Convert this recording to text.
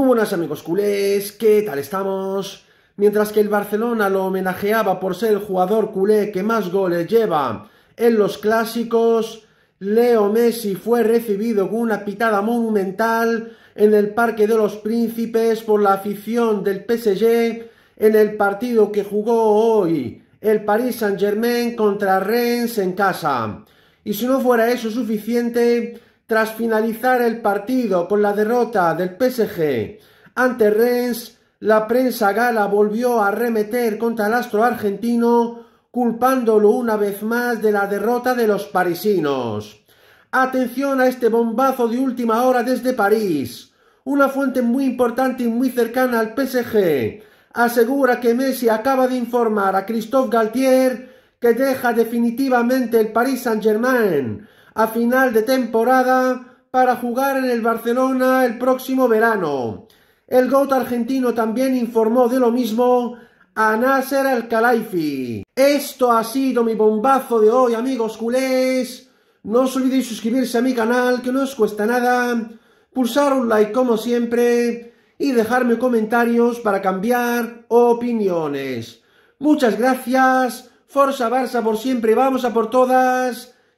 Muy buenas amigos culés, ¿qué tal estamos? Mientras que el Barcelona lo homenajeaba por ser el jugador culé que más goles lleva en los clásicos, Leo Messi fue recibido con una pitada monumental en el Parque de los Príncipes por la afición del PSG en el partido que jugó hoy el Paris Saint-Germain contra Rennes en casa. Y si no fuera eso suficiente, tras finalizar el partido con la derrota del PSG ante Rennes, la prensa gala volvió a remeter contra el astro argentino, culpándolo una vez más de la derrota de los parisinos. Atención a este bombazo de última hora desde París. Una fuente muy importante y muy cercana al PSG asegura que Messi acaba de informar a Christophe Galtier que deja definitivamente el Paris Saint-Germain a final de temporada para jugar en el Barcelona el próximo verano. El GOAT argentino también informó de lo mismo a Nasser Al-Khelaifi. Esto ha sido mi bombazo de hoy, amigos culés. No os olvidéis suscribirse a mi canal, que no os cuesta nada, pulsar un like como siempre y dejarme comentarios para cambiar opiniones. Muchas gracias, Forza Barça por siempre, vamos a por todas